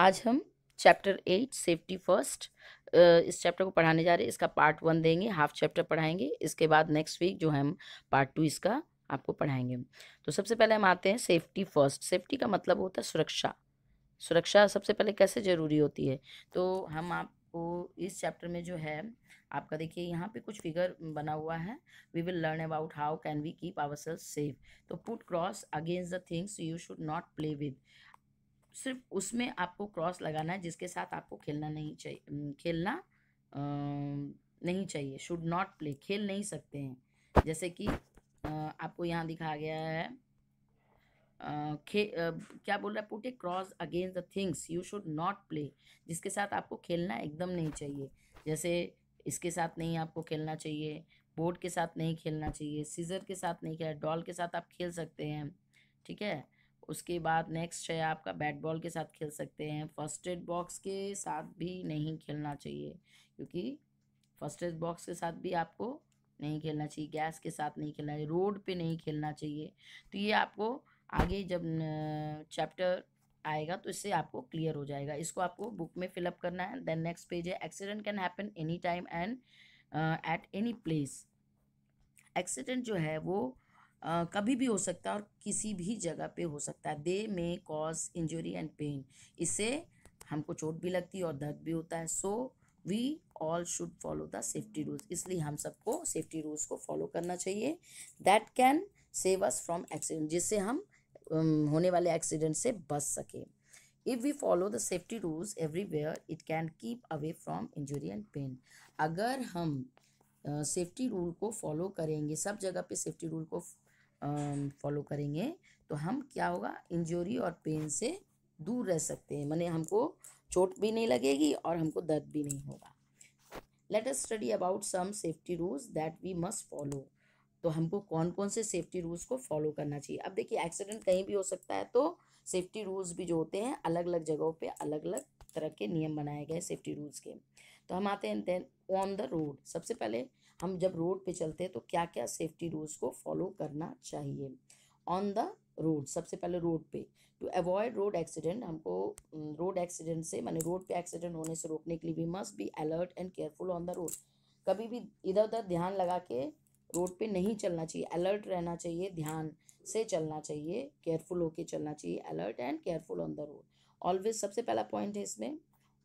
आज हम chapter eight safety first इस चैप्टर को पढ़ाने जा रहे हैं इसका पार्ट वन देंगे हाफ चैप्टर पढ़ाएंगे इसके बाद नेक्स्ट वीक जो है हम पार्ट टू इसका आपको पढ़ाएंगे तो सबसे पहले हम आते हैं सेफ्टी फर्स्ट सेफ्टी का मतलब होता है सुरक्षा सुरक्षा सबसे पहले कैसे ज़रूरी होती है तो हम आपको इस चैप्टर में जो है आपका देखिए यहाँ पे कुछ फिगर बना हुआ है we will learn about how can we keep our self safe तो put cross against the things you should not play with सिर्फ उसमें आपको क्रॉस लगाना है जिसके साथ आपको खेलना नहीं चाहिए खेलना आ, नहीं चाहिए शुड नॉट प्ले खेल नहीं सकते हैं जैसे कि आपको यहाँ दिखाया गया है खे क्या बोल रहा है put a cross against the things you should not play जिसके साथ आपको खेलना एकदम नहीं चाहिए जैसे इसके साथ नहीं आपको खेलना चाहिए बोर्ड के साथ नहीं खेलना चाहिए सीजर के साथ नहीं खेल डॉल के साथ आप खेल सकते हैं ठीक है उसके बाद नेक्स्ट है आपका बैट बॉल के साथ खेल सकते हैं फर्स्ट एड बॉक्स के साथ भी नहीं खेलना चाहिए क्योंकि फर्स्ट एड बॉक्स के साथ भी आपको नहीं खेलना चाहिए गैस के साथ नहीं खेलना चाहिए रोड पे नहीं खेलना चाहिए तो ये आपको आगे जब चैप्टर आएगा तो इससे आपको क्लियर हो जाएगा इसको आपको बुक में फिलअप करना है देन नेक्स्ट पेज है accident can happen any time and at any place accident जो है वो कभी भी हो सकता है और किसी भी जगह पे हो सकता है they may cause injury and pain इससे हमको चोट भी लगती है और दर्द भी होता है so we all should follow the safety rules इसलिए हम सबको सेफ्टी रूल्स को फॉलो करना चाहिए that can save us from accident जिससे हम um, होने वाले एक्सीडेंट से बच सकें if we follow the safety rules everywhere it can keep away from injury and pain अगर हम सेफ्टी uh, रूल को फॉलो करेंगे सब जगह पे सेफ्टी रूल को फॉलो करेंगे तो हम क्या होगा इंजोरी और पेन से दूर रह सकते हैं माने हमको चोट भी नहीं लगेगी और हमको दर्द भी नहीं होगा let's study about some safety rules that we must follow तो हमको कौन कौन से सेफ्टी रूल्स को फॉलो करना चाहिए अब देखिए एक्सीडेंट कहीं भी हो सकता है तो सेफ्टी रूल्स भी जो होते हैं अलग अलग जगहों पे अलग अलग तरह के नियम बनाए गए सेफ्टी रूल्स के तो हम आते हैं देन ऑन द रोड सबसे पहले हम जब रोड पे चलते हैं तो क्या क्या सेफ्टी रूल्स को फॉलो करना चाहिए ऑन द रोड सबसे पहले रोड पे टू अवॉइड रोड एक्सीडेंट हमको रोड एक्सीडेंट से मैंने रोड पे एक्सीडेंट होने से रोकने के लिए we must be alert and careful on the road कभी भी इधर उधर ध्यान लगा के रोड पे नहीं चलना चाहिए अलर्ट रहना चाहिए ध्यान से चलना चाहिए केयरफुल होके चलना चाहिए alert and careful on the road always सबसे पहला पॉइंट है इसमें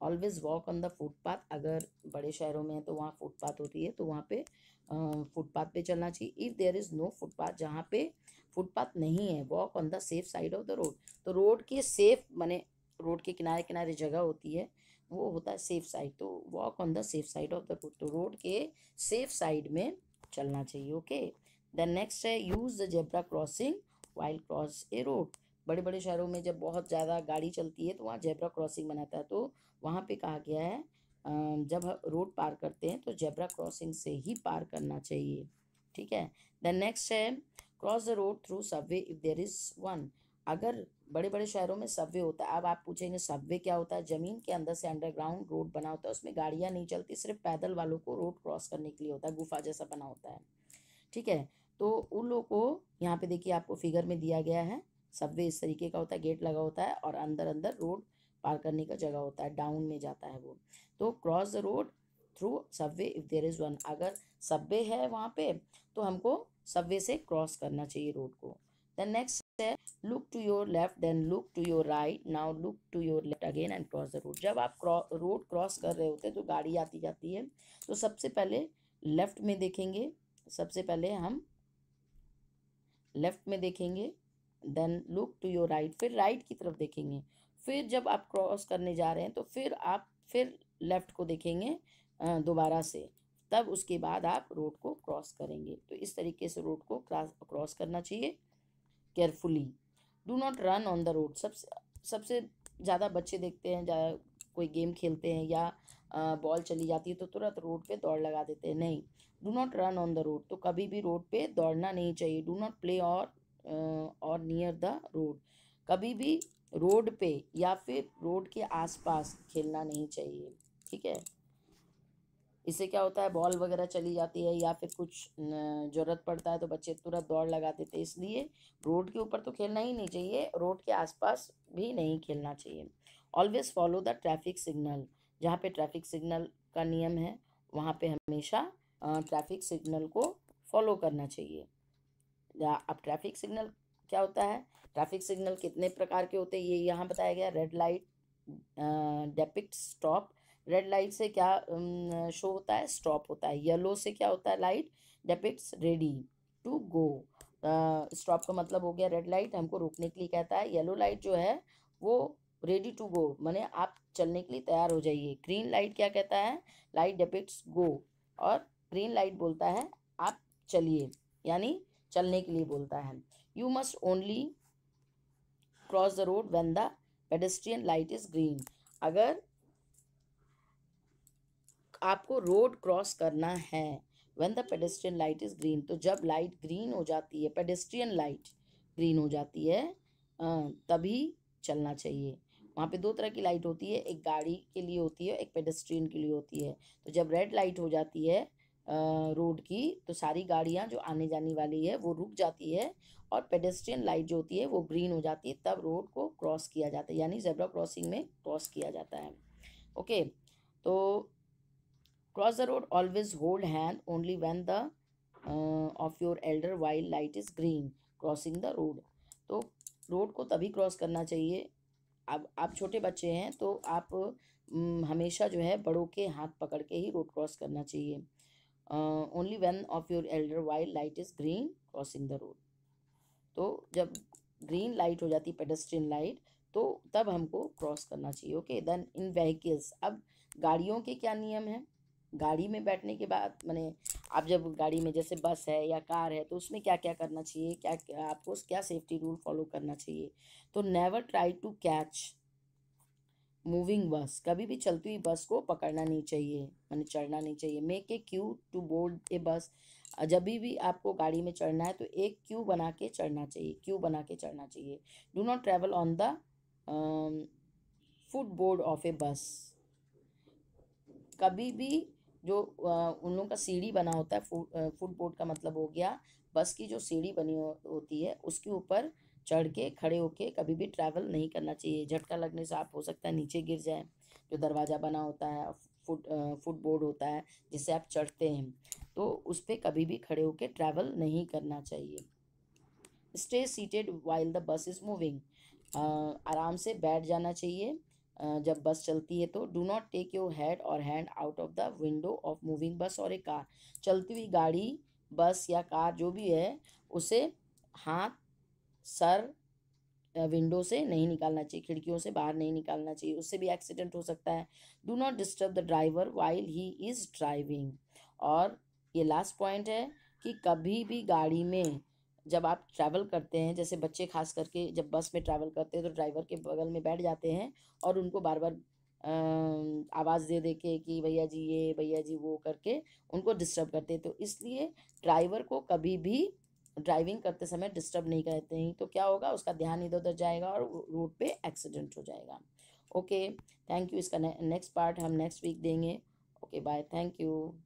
always walk on the footpath अगर बड़े शहरों में है तो वहाँ फुटपाथ होती है तो वहाँ पे फुटपाथ पे चलना चाहिए if there is no footpath जहाँ पे फुटपाथ नहीं है walk on the safe side of the road तो रोड के सेफ माने रोड के किनारे किनारे जगह होती है वो होता है सेफ साइड तो walk on the safe side of the road तो रोड के सेफ साइड में चलना चाहिए ओके द नेक्स्ट है use the zebra crossing while cross a road बड़े बड़े शहरों में जब बहुत ज़्यादा गाड़ी चलती है तो वहाँ जेब्रा क्रॉसिंग बनाता है तो वहाँ पे कहा गया है जब रोड पार करते हैं तो जेब्रा क्रॉसिंग से ही पार करना चाहिए ठीक है द नेक्स्ट है cross the road through subway if there is one अगर बड़े बड़े शहरों में सबवे होता है अब आप पूछेंगे सबवे क्या होता है ज़मीन के अंदर से अंडरग्राउंड रोड बना होता है उसमें गाड़ियाँ नहीं चलती सिर्फ पैदल वालों को रोड क्रॉस करने के लिए होता है गुफा जैसा बना होता है ठीक है तो उन लोगों को यहाँ पे देखिए आपको फिगर में दिया गया है सबवे इस तरीके का होता है गेट लगा होता है और अंदर अंदर रोड पार करने का जगह होता है डाउन में जाता है वो तो cross the road through subway if there is one अगर सबवे है वहाँ पे तो हमको सबवे से क्रॉस करना चाहिए रोड को द नेक्स्ट है look to your left then look to your right now look to your left again and cross the road जब आप रोड क्रॉस कर रहे होते हैं तो गाड़ी आती जाती है तो सबसे पहले लेफ्ट में देखेंगे सबसे पहले हम लेफ्ट में देखेंगे then look to your right फिर राइट right की तरफ देखेंगे फिर जब आप क्रॉस करने जा रहे हैं तो फिर आप फिर लेफ़्ट को देखेंगे दोबारा से तब उसके बाद आप रोड को क्रॉस करेंगे तो इस तरीके से रोड को क्रॉस क्रॉस करना चाहिए carefully do not run on the road सबसे सबसे ज़्यादा बच्चे देखते हैं कोई गेम खेलते हैं या बॉल चली जाती है तो तुरंत रोड पे दौड़ लगा देते हैं नहीं do not run on the road तो कभी भी रोड पे दौड़ना नहीं चाहिए डू नॉट प्ले और और नियर द रोड कभी भी रोड पे या फिर रोड के आसपास खेलना नहीं चाहिए ठीक है इससे क्या होता है बॉल वगैरह चली जाती है या फिर कुछ ज़रूरत पड़ता है तो बच्चे तुरंत दौड़ लगा देते तो इसलिए रोड के ऊपर तो खेलना ही नहीं चाहिए रोड के आसपास भी नहीं खेलना चाहिए always follow the traffic signal जहाँ पे ट्रैफिक सिग्नल का नियम है वहाँ पे हमेशा ट्रैफिक सिग्नल को फॉलो करना चाहिए अब ट्रैफिक सिग्नल क्या होता है ट्रैफिक सिग्नल कितने प्रकार के होते हैं ये यहाँ बताया गया red light depict stop red light से क्या शो होता है स्टॉप होता है येलो से क्या होता है light depicts ready to go stop का मतलब हो गया रेड लाइट हमको रोकने के लिए कहता है येलो लाइट जो है वो रेडी टू गो माने आप चलने के लिए तैयार हो जाइए ग्रीन लाइट क्या कहता है लाइट डेपिक्ट्स गो और ग्रीन लाइट बोलता है आप चलिए यानी चलने के लिए बोलता है you must only cross the road when the pedestrian light is green अगर आपको रोड क्रॉस करना है when the pedestrian light is green तो जब लाइट ग्रीन हो जाती है पेडेस्ट्रियन लाइट ग्रीन हो जाती है तभी चलना चाहिए वहाँ पे दो तरह की लाइट होती है एक गाड़ी के लिए होती है एक पेडेस्ट्रियन के लिए होती है तो जब रेड लाइट हो जाती है रोड की तो सारी गाड़ियाँ जो आने जाने वाली है वो रुक जाती है और पेडेस्ट्रियन लाइट जो होती है वो ग्रीन हो जाती है तब रोड को क्रॉस किया जाता है यानी जेब्रा क्रॉसिंग में क्रॉस किया जाता है ओके तो cross the road always hold hand only when the of your elder wild light is green crossing the road तो रोड को तभी क्रॉस करना चाहिए अब आप छोटे बच्चे हैं तो आप हमेशा जो है बड़ों के हाथ पकड़ के ही रोड क्रॉस करना चाहिए uh, only of of your elder while light is green crossing the road तो जब ग्रीन लाइट हो जाती पेडस्ट्रीन लाइट तो तब हमको क्रॉस करना चाहिए ओके देन इन व्हीकल्स अब गाड़ियों के क्या नियम हैं गाड़ी में बैठने के बाद मैंने आप जब गाड़ी में जैसे बस है या कार है तो उसमें क्या क्या करना चाहिए क्या आपको क्या सेफ्टी रूल फॉलो करना चाहिए तो never try to catch moving bus कभी भी चलती हुई बस को पकड़ना नहीं चाहिए मैंने चढ़ना नहीं चाहिए make a queue to board a bus जब भी आपको गाड़ी में चढ़ना है तो एक क्यू बना के चढ़ना चाहिए क्यू बना के चढ़ना चाहिए do not travel on the foot board of a bus कभी भी जो उन लोगों का सीढ़ी बना होता है फुट बोर्ड का मतलब हो गया बस की जो सीढ़ी बनी हो, होती है उसके ऊपर चढ़ के खड़े होके कभी भी ट्रैवल नहीं करना चाहिए झटका लगने से आप हो सकता है नीचे गिर जाए जो दरवाज़ा बना होता है फुट फुट बोर्ड होता है जिससे आप चढ़ते हैं तो उस पर कभी भी खड़े होकर ट्रैवल नहीं करना चाहिए stay seated while the bus is moving आराम से बैठ जाना चाहिए जब बस चलती है तो do not take your head और hand out of the window of moving bus और ए कार चलती हुई गाड़ी बस या कार जो भी है उसे हाथ सर विंडो से नहीं निकालना चाहिए खिड़कियों से बाहर नहीं निकालना चाहिए उससे भी एक्सीडेंट हो सकता है do not disturb the driver while he is driving और ये लास्ट पॉइंट है कि कभी भी गाड़ी में जब आप ट्रैवल करते हैं जैसे बच्चे खास करके जब बस में ट्रैवल करते हैं तो ड्राइवर के बगल में बैठ जाते हैं और उनको बार बार आवाज़ दे दे के कि भैया जी ये भैया जी वो करके उनको डिस्टर्ब करते हैं तो इसलिए ड्राइवर को कभी भी ड्राइविंग करते समय डिस्टर्ब नहीं करते हैं तो क्या होगा उसका ध्यान इधर उधर जाएगा और रोड पे एक्सीडेंट हो जाएगा ओके थैंक यू इसका नेक्स्ट पार्ट हम नेक्स्ट वीक देंगे ओके बाय थैंक यू